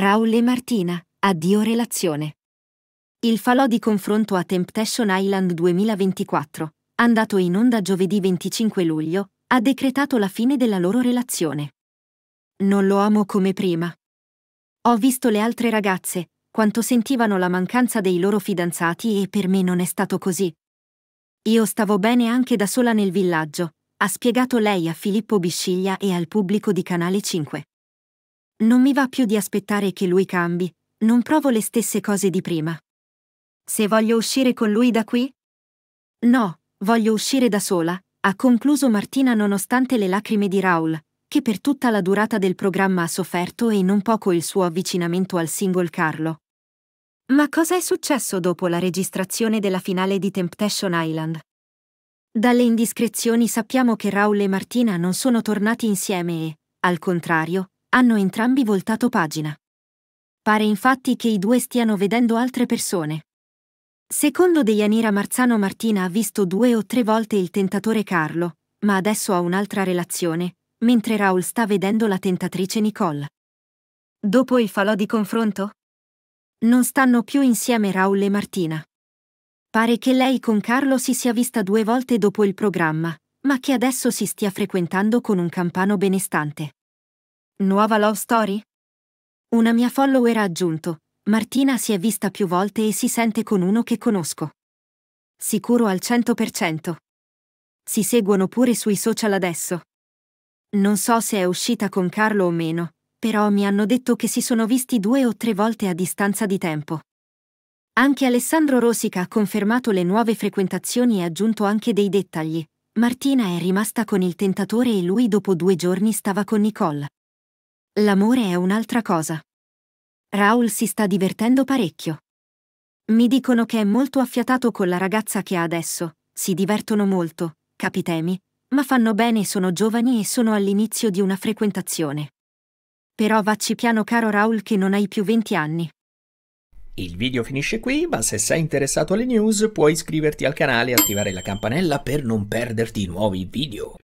Raul e Martina, addio relazione. Il falò di confronto a Temptation Island 2024, andato in onda giovedì 25 luglio, ha decretato la fine della loro relazione. Non lo amo come prima. Ho visto le altre ragazze, quanto sentivano la mancanza dei loro fidanzati e per me non è stato così. Io stavo bene anche da sola nel villaggio, ha spiegato lei a Filippo Bisciglia e al pubblico di Canale 5. Non mi va più di aspettare che lui cambi, non provo le stesse cose di prima. Se voglio uscire con lui da qui? No, voglio uscire da sola, ha concluso Martina nonostante le lacrime di Raul, che per tutta la durata del programma ha sofferto e non poco il suo avvicinamento al single Carlo. Ma cosa è successo dopo la registrazione della finale di Temptation Island? Dalle indiscrezioni sappiamo che Raul e Martina non sono tornati insieme e, al contrario, hanno entrambi voltato pagina. Pare infatti che i due stiano vedendo altre persone. Secondo Deianira Marzano Martina ha visto due o tre volte il tentatore Carlo, ma adesso ha un'altra relazione, mentre Raul sta vedendo la tentatrice Nicole. Dopo il falò di confronto? Non stanno più insieme Raul e Martina. Pare che lei con Carlo si sia vista due volte dopo il programma, ma che adesso si stia frequentando con un campano benestante. Nuova love story? Una mia follower ha aggiunto, Martina si è vista più volte e si sente con uno che conosco. Sicuro al 100%. Si seguono pure sui social adesso. Non so se è uscita con Carlo o meno, però mi hanno detto che si sono visti due o tre volte a distanza di tempo. Anche Alessandro Rosica ha confermato le nuove frequentazioni e aggiunto anche dei dettagli. Martina è rimasta con il tentatore e lui dopo due giorni stava con Nicole. L'amore è un'altra cosa. Raul si sta divertendo parecchio. Mi dicono che è molto affiatato con la ragazza che ha adesso, si divertono molto, capitemi, ma fanno bene, sono giovani e sono all'inizio di una frequentazione. Però vacci piano caro Raul che non hai più 20 anni. Il video finisce qui, ma se sei interessato alle news puoi iscriverti al canale e attivare la campanella per non perderti nuovi video.